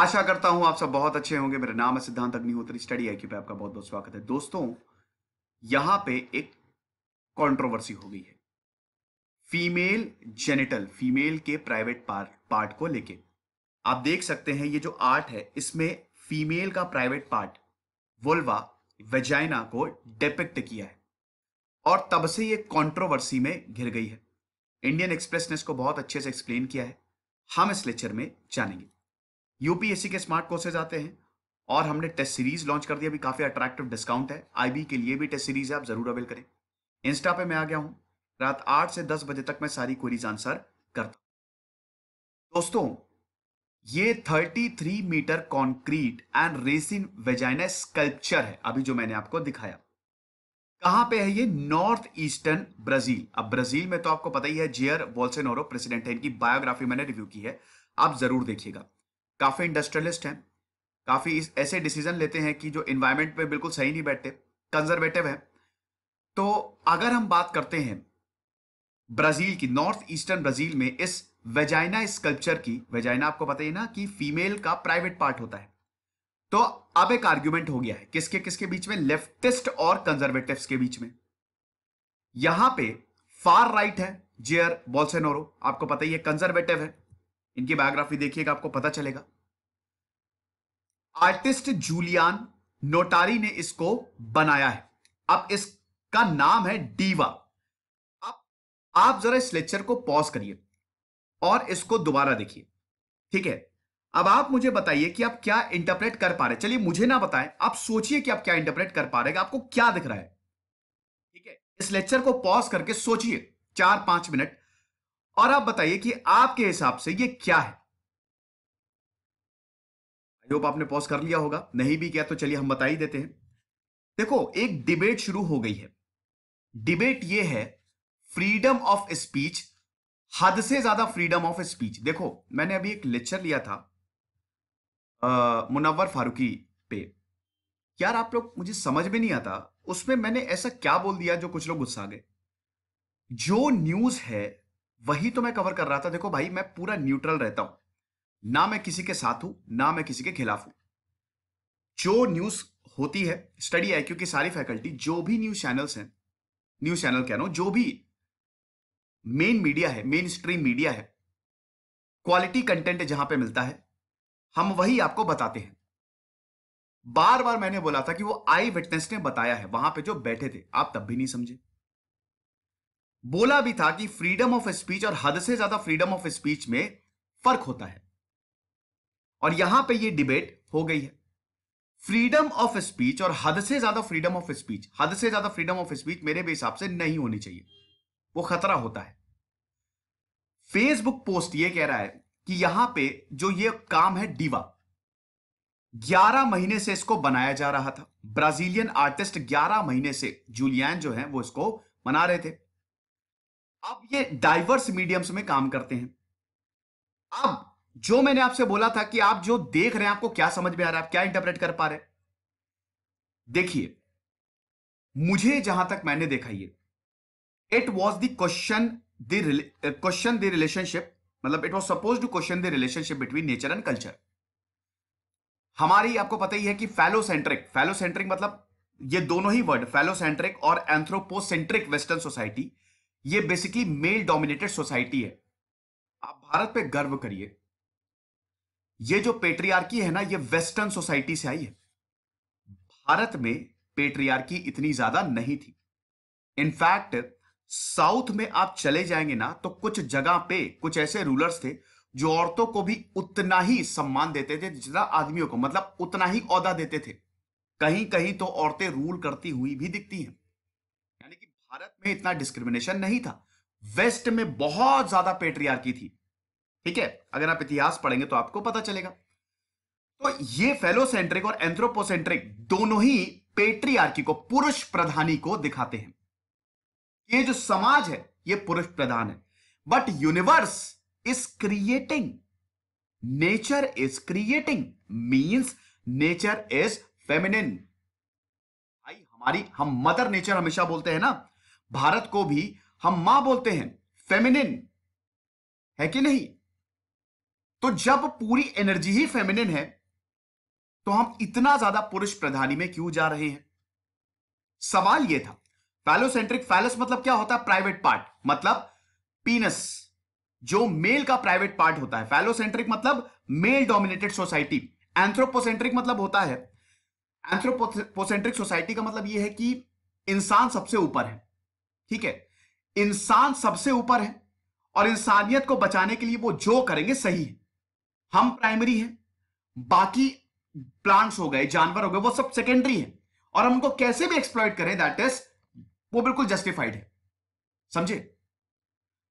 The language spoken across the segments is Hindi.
आशा करता हूं आप सब बहुत अच्छे होंगे मेरा नाम है सिद्धांत अग्निहोत्री स्टडी आई पे आपका बहुत बहुत स्वागत है दोस्तों यहां पे एक कंट्रोवर्सी हो गई है फीमेल जेनिटल फीमेल के प्राइवेट पार्ट पार्ट को लेके आप देख सकते हैं ये जो आर्ट है इसमें फीमेल का प्राइवेट पार्ट वोल्वा वेजाइना को डिपेक्ट किया है और तब से ये कंट्रोवर्सी में घिर गई है इंडियन एक्सप्रेस ने इसको बहुत अच्छे से एक्सप्लेन किया है हम इस लेक्चर में जानेंगे यूपीएससी के स्मार्ट कोर्सेज आते हैं और हमने टेस्ट सीरीज लॉन्च कर दिया अभी काफी अट्रैक्टिव डिस्काउंट है आईबी के लिए भी टेस्ट सीरीज है आप जरूर अवेल करें इंस्टा पे मैं आ गया हूं रात आठ से दस बजे तक मैं सारी क्वेरीज आंसर करता हूं दोस्तों ये 33 metre concrete and resin vagina sculpture है अभी जो मैंने आपको दिखाया कहां पे है ये नॉर्थ ईस्टर्न ब्राजील अब ब्राजील में तो आपको पता ही है जेयर बोल्सेनोरो प्रेसिडेंट है इनकी बायोग्राफी मैंने रिव्यू की है आप जरूर देखिएगा काफ़ी इंडस्ट्रियलिस्ट हैं काफ़ी ऐसे डिसीजन लेते हैं कि जो इन्वायरमेंट पे बिल्कुल सही नहीं बैठते कंजर्वेटिव है तो अगर हम बात करते हैं ब्राज़ील की नॉर्थ ईस्टर्न ब्राज़ील में इस वेजाइना स्कल्पचर की वेजाइना आपको पता ही ना कि फीमेल का प्राइवेट पार्ट होता है तो अब एक आर्ग्यूमेंट हो गया है किसके किसके बीच में लेफ्टिस्ट और कंजर्वेटिव्स के बीच में यहां पे फार राइट है जेयर बोल्सेनोरो आपको पता ही है कंजर्वेटिव है इनकी बायोग्राफी देखिएगा आपको पता चलेगा आर्टिस्ट जूलियान नोटारी ने इसको बनाया है अब इसका नाम है डीवा अब आप जरा इस लेक्चर को पॉज करिए और इसको दोबारा देखिए ठीक है अब आप मुझे बताइए कि आप क्या इंटरप्रेट कर पा रहे चलिए मुझे ना बताएं आप सोचिए कि आप क्या इंटरप्रेट कर पा रहे आपको क्या दिख रहा है ठीक है इस लेक्चर को पॉज करके सोचिए चार पांच मिनट और आप बताइए कि आपके हिसाब से ये क्या है आपने पॉज कर लिया होगा नहीं भी किया तो चलिए हम बता ही देते हैं देखो एक डिबेट शुरू हो गई है डिबेट ये है फ्रीडम ऑफ स्पीच हद से ज्यादा फ्रीडम ऑफ स्पीच देखो मैंने अभी एक लेक्चर लिया था आ, मुनव्वर फारूकी पे यार आप लोग मुझे समझ में नहीं आता उसमें मैंने ऐसा क्या बोल दिया जो कुछ लोग गुस्सा गए जो न्यूज है वही तो मैं कवर कर रहा था देखो भाई मैं पूरा न्यूट्रल रहता हूं ना मैं किसी के साथ हूं ना मैं किसी के खिलाफ हूं जो न्यूज होती है स्टडी आई की सारी फैकल्टी जो भी न्यूज चैनल्स हैं न्यूज चैनल कह रहा हूं जो भी मेन मीडिया है मेन स्ट्रीम मीडिया है क्वालिटी कंटेंट जहां पे मिलता है हम वही आपको बताते हैं बार बार मैंने बोला था कि वो आई विटनेस ने बताया है वहां पे जो बैठे थे आप तब भी नहीं समझे बोला भी था कि फ्रीडम ऑफ स्पीच और हद से ज्यादा फ्रीडम ऑफ स्पीच में फर्क होता है और यहां पे ये डिबेट हो गई है फ्रीडम ऑफ स्पीच और हद से ज्यादा फ्रीडम ऑफ स्पीच हद से ज्यादा फ्रीडम ऑफ स्पीच मेरे भी हिसाब से नहीं होनी चाहिए वो खतरा होता है फेसबुक पोस्ट ये कह रहा है कि यहां पे जो ये काम है डीवा 11 महीने से इसको बनाया जा रहा था ब्राजीलियन आर्टिस्ट 11 महीने से जूलियन जो है वो इसको बना रहे थे अब ये डाइवर्स मीडियम्स में काम करते हैं अब जो मैंने आपसे बोला था कि आप जो देख रहे हैं आपको क्या समझ में आ रहा है आप क्या इंटरप्रेट कर पा रहे देखिए मुझे जहां तक मैंने देखा ये it was the question the question the relationship मतलब it was suppose to question the relationship between nature and culture हमारी आपको पता ही है कि फैलोसेंट्रिक फैलोसेंट्रिक मतलब ये दोनों ही वर्ड फैलोसेंट्रिक और एंथ्रोपोसेंट्रिक वेस्टर्न सोसाइटी ये बेसिकली मेल डोमिनेटेड सोसाइटी है आप भारत पे गर्व करिए ये जो पेट्रियार्की है ना ये वेस्टर्न सोसाइटी से आई है भारत में पेट्रियार्की इतनी ज्यादा नहीं थी इनफैक्ट साउथ में आप चले जाएंगे ना तो कुछ जगह पे कुछ ऐसे रूलर्स थे जो औरतों को भी उतना ही सम्मान देते थे जितना आदमियों को मतलब उतना ही औदा देते थे कहीं कहीं तो औरतें रूल करती हुई भी दिखती हैं भारत में इतना डिस्क्रिमिनेशन नहीं था वेस्ट में बहुत ज्यादा पेट्रियार्की थी ठीक है अगर आप इतिहास पढ़ेंगे तो आपको पता चलेगा तो ये फेलोसेंट्रिक और एंथ्रोपोसेंट्रिक दोनों ही पेट्रियार्की को पुरुष प्रधानी को दिखाते हैं ये जो समाज है ये पुरुष प्रधान है but universe is creating nature is creating means nature is feminine भाई हमारी हम मदर नेचर हमेशा बोलते हैं ना भारत को भी हम मां बोलते हैं फेमिनिन है कि नहीं तो जब पूरी एनर्जी ही फेमिनिन है तो हम इतना ज्यादा पुरुष प्रधानी में क्यों जा रहे हैं सवाल यह था फैलोसेंट्रिक फैलस मतलब क्या होता है प्राइवेट पार्ट मतलब पीनस जो मेल का प्राइवेट पार्ट होता है फैलोसेंट्रिक मतलब मेल डोमिनेटेड सोसाइटी एंथ्रोपोसेंट्रिक मतलब होता है एंथ्रोपोसेंट्रिक सोसाइटी का मतलब यह है कि इंसान सबसे ऊपर है ठीक है इंसान सबसे ऊपर है और इंसानियत को बचाने के लिए वो जो करेंगे सही है हम प्राइमरी है बाकी प्लांट्स हो गए जानवर हो गए वो सब सेकेंडरी है और हम उनको कैसे भी एक्सप्लॉयट करें दैट इज वो बिल्कुल जस्टिफाइड है समझे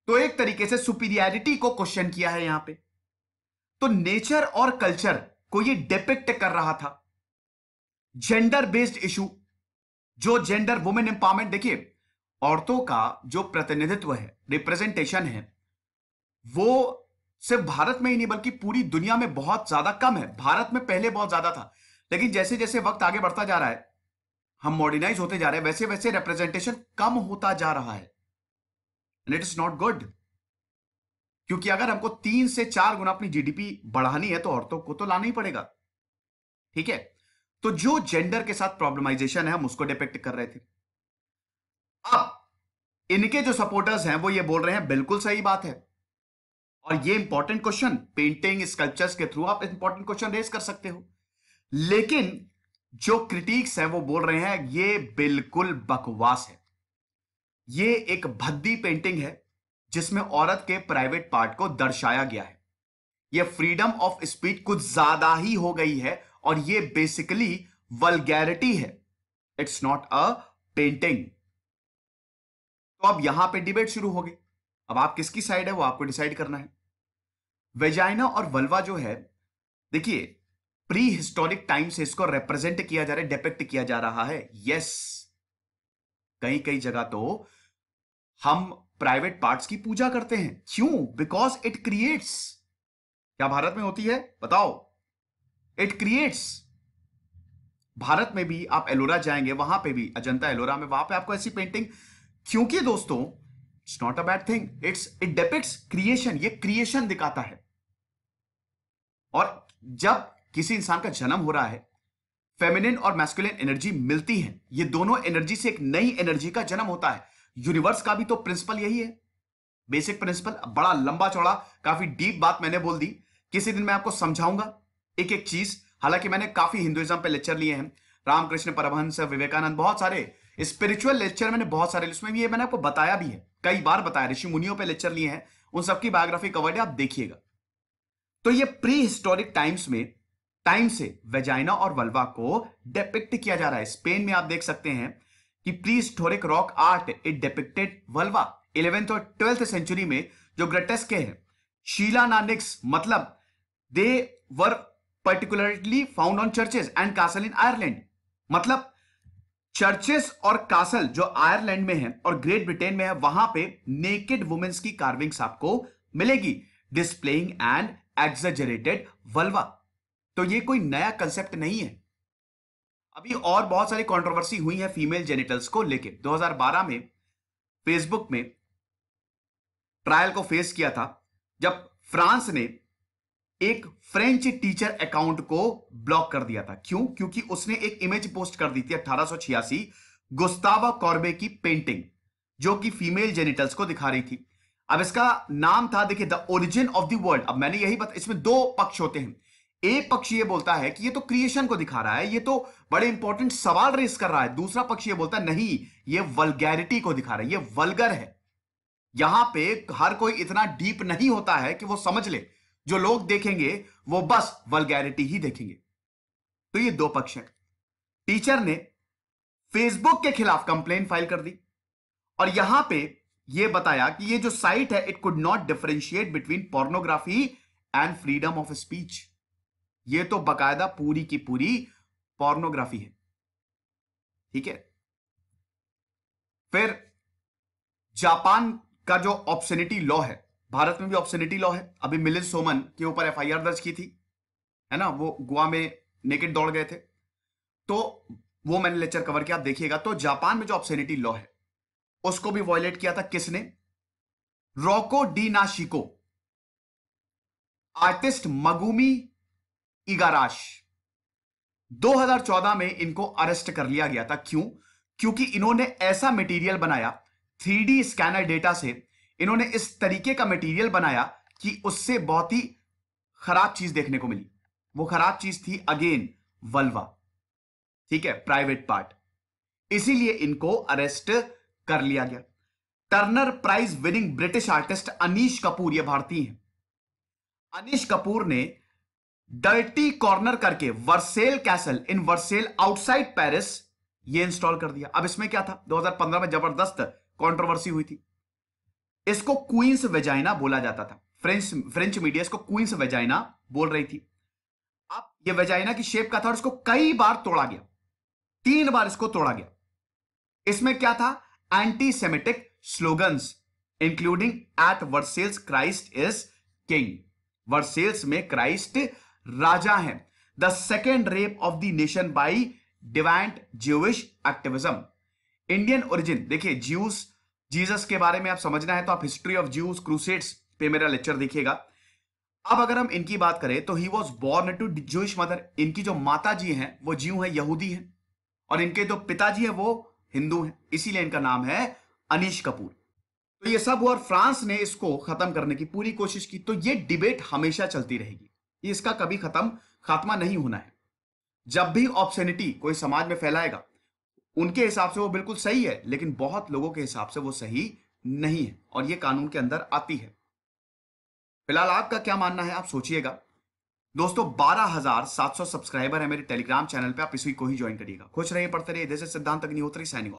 तो एक तरीके से सुपीरियरिटी को क्वेश्चन किया है यहां पे तो नेचर और कल्चर को ये डिपेक्ट कर रहा था जेंडर बेस्ड इशू जो जेंडर वुमेन एम्पावरमेंट देखिए औरतों का जो प्रतिनिधित्व है रिप्रेजेंटेशन है वो सिर्फ भारत में ही नहीं बल्कि पूरी दुनिया में बहुत ज्यादा कम है भारत में पहले बहुत ज्यादा था लेकिन जैसे जैसे वक्त आगे बढ़ता जा रहा है हम मॉडर्नाइज होते जा रहे हैं वैसे वैसे रिप्रेजेंटेशन कम होता जा रहा है and it is not good क्योंकि अगर हमको तीन से चार गुना अपनी जीडीपी बढ़ानी है तो औरतों को तो लाना ही पड़ेगा ठीक है तो जो जेंडर के साथ प्रॉब्लमाइजेशन है हम उसको डिपेक्ट कर रहे थे इनके जो सपोर्टर्स हैं वो ये बोल रहे हैं बिल्कुल सही बात है और ये इंपॉर्टेंट क्वेश्चन पेंटिंग स्कल्पचर्स के थ्रू आप इंपॉर्टेंट क्वेश्चन रेज कर सकते हो लेकिन जो क्रिटिक्स हैं वो बोल रहे हैं ये बिल्कुल बकवास है ये एक भद्दी पेंटिंग है जिसमें औरत के प्राइवेट पार्ट को दर्शाया गया है ये फ्रीडम ऑफ स्पीच कुछ ज्यादा ही हो गई है और ये बेसिकली वलगैरिटी है इट्स नॉट अ पेंटिंग तो अब यहां पे डिबेट शुरू हो गई अब आप किसकी साइड है वो आपको डिसाइड करना है वेजाइना और वल्वा जो है देखिए प्री हिस्टोरिक टाइम से इसको रिप्रेजेंट किया जा रहा है डिपेक्ट किया जा रहा है यस कई कई जगह तो हम प्राइवेट पार्ट्स की पूजा करते हैं क्यों बिकॉज इट क्रिएट्स क्या भारत में होती है बताओ इट क्रिएट्स भारत में भी आप एलोरा जाएंगे वहां पे भी अजंता एलोरा में वहां पे आपको ऐसी पेंटिंग क्योंकि दोस्तों it's not a bad thing it's it depicts creation ये क्रिएशन दिखाता है और जब किसी इंसान का जन्म हो रहा है फेमिनिन और मैस्कुलिन एनर्जी मिलती है ये दोनों एनर्जी से एक नई एनर्जी का जन्म होता है यूनिवर्स का भी तो प्रिंसिपल यही है बेसिक प्रिंसिपल बड़ा लंबा चौड़ा काफी डीप बात मैंने बोल दी किसी दिन मैं आपको समझाऊंगा एक एक चीज हालांकि मैंने काफी हिंदुइज्म पे लेक्चर लिए हैं रामकृष्ण परमहंस विवेकानंद बहुत सारे स्पिरिचुअल लेक्चर मैंने बहुत सारे उसमें भी ये मैंने आपको बताया भी है कई बार बताया ऋषि मुनियों पे लेक्चर लिए हैं उन सबकी बायोग्राफी कवर्ड है आप देखिएगा तो ये प्री हिस्टोरिक टाइम्स में टाइम से वेजाइना और वल्वा को डेपिक्ट किया जा रहा है स्पेन में आप देख सकते हैं कि pre historic rock art it depicted vulva eleventh और ट्वेल्थ सेंचुरी में जो ग्रेटेस्क है शीला नानिक्स मतलब they were particularly found on churches and castle in Ireland मतलब चर्चेस और कासल जो आयरलैंड में है और ग्रेट ब्रिटेन में है वहां पे नेकेड वुमेन्स की कार्विंग्स आपको मिलेगी डिस्प्लेइंग एंड एक्सजरेटेड वल्वा तो ये कोई नया कंसेप्ट नहीं है अभी और बहुत सारी कंट्रोवर्सी हुई है फीमेल जेनिटल्स को लेकर 2012 में फेसबुक में ट्रायल को फेस किया था जब फ्रांस ने एक फ्रेंच टीचर अकाउंट को ब्लॉक कर दिया था क्यों क्योंकि उसने एक इमेज पोस्ट कर दी थी अठारह गुस्तावा कॉर्बे की पेंटिंग जो कि फीमेल जेनिटल्स को दिखा रही थी अब इसका नाम था देखिए the origin of the world अब मैंने यही बता इसमें दो पक्ष होते हैं एक पक्ष ये बोलता है कि ये तो क्रिएशन को दिखा रहा है ये तो बड़े इंपॉर्टेंट सवाल रेस कर रहा है दूसरा पक्ष ये बोलता है नहीं ये वलगैरिटी को दिखा रहा है ये वलगर है यहां पे हर कोई इतना डीप नहीं होता है कि वो समझ ले जो लोग देखेंगे वो बस वलगैरिटी ही देखेंगे तो ये दो पक्ष है टीचर ने फेसबुक के खिलाफ कंप्लेन फाइल कर दी और यहां पे ये बताया कि ये जो साइट है it could not differentiate between pornography and freedom of speech ये तो बकायदा पूरी की पूरी पोर्नोग्राफी है ठीक है फिर जापान का जो ऑप्शनिटी लॉ है भारत में भी ऑप्शनिटी लॉ है अभी मिलिंद सोमन के ऊपर एफआईआर दर्ज की थी है ना वो गोवा में नेकेट दौड़ गए थे तो वो मैंने लेक्चर कवर किया आप देखिएगा तो जापान में जो ऑप्शनिटी लॉ है उसको भी वॉयलेट किया था किसने रोको डी नाशिको आर्टिस्ट मगुमी इगाराश 2014 में इनको अरेस्ट कर लिया गया था क्यों क्योंकि इन्होंने ऐसा मटेरियल बनाया थ्री स्कैनर डेटा से इन्होंने इस तरीके का मटेरियल बनाया कि उससे बहुत ही खराब चीज देखने को मिली वो खराब चीज थी अगेन वल्वा ठीक है प्राइवेट पार्ट इसीलिए इनको अरेस्ट कर लिया गया Turner prize winning British artist Anish Kapoor ये भारतीय हैं अनिश कपूर ने डर्टी कॉर्नर करके Versailles castle in Versailles outside Paris ये इंस्टॉल कर दिया अब इसमें क्या था 2015 में जबरदस्त कंट्रोवर्सी हुई थी इसको क्वींस वेजाइना बोला जाता था फ्रेंच फ्रेंच मीडिया इसको क्वींस वेजाइना बोल रही थी अब ये वेजाइना की शेप का था और इसको कई बार तोड़ा गया तीन बार इसको तोड़ा गया इसमें क्या था anti semitic slogans including at Versailles Christ is king Versailles में क्राइस्ट राजा है the second rape of the nation by deviant Jewish activism Indian origin देखिए ज्यूस जीसस के बारे में आप समझना है तो आप हिस्ट्री ऑफ ज्यूस क्रूसेट्स पे मेरा लेक्चर देखिएगा अब अगर हम इनकी बात करें तो he was born to Jewish mother इनकी जो माता जी हैं वो जीव है यहूदी है और इनके जो पिताजी है वो हिंदू हैं इसीलिए इनका नाम है अनिश कपूर तो ये सब और फ्रांस ने इसको खत्म करने की पूरी कोशिश की तो ये डिबेट हमेशा चलती रहेगी इसका कभी खत्म खात्मा नहीं होना है जब भी ऑप्शनिटी कोई समाज में फैलाएगा उनके हिसाब से वो बिल्कुल सही है लेकिन बहुत लोगों के हिसाब से वो सही नहीं है और ये कानून के अंदर आती है फिलहाल आपका क्या मानना है आप सोचिएगा दोस्तों बारह हजार सात सौ सब्सक्राइबर है मेरे टेलीग्राम चैनल पे आप इसी को ही ज्वाइन करिएगा खुश रहिए पढ़ते रहिए जैसे सिद्धांत अग्निहोत्री सैनिक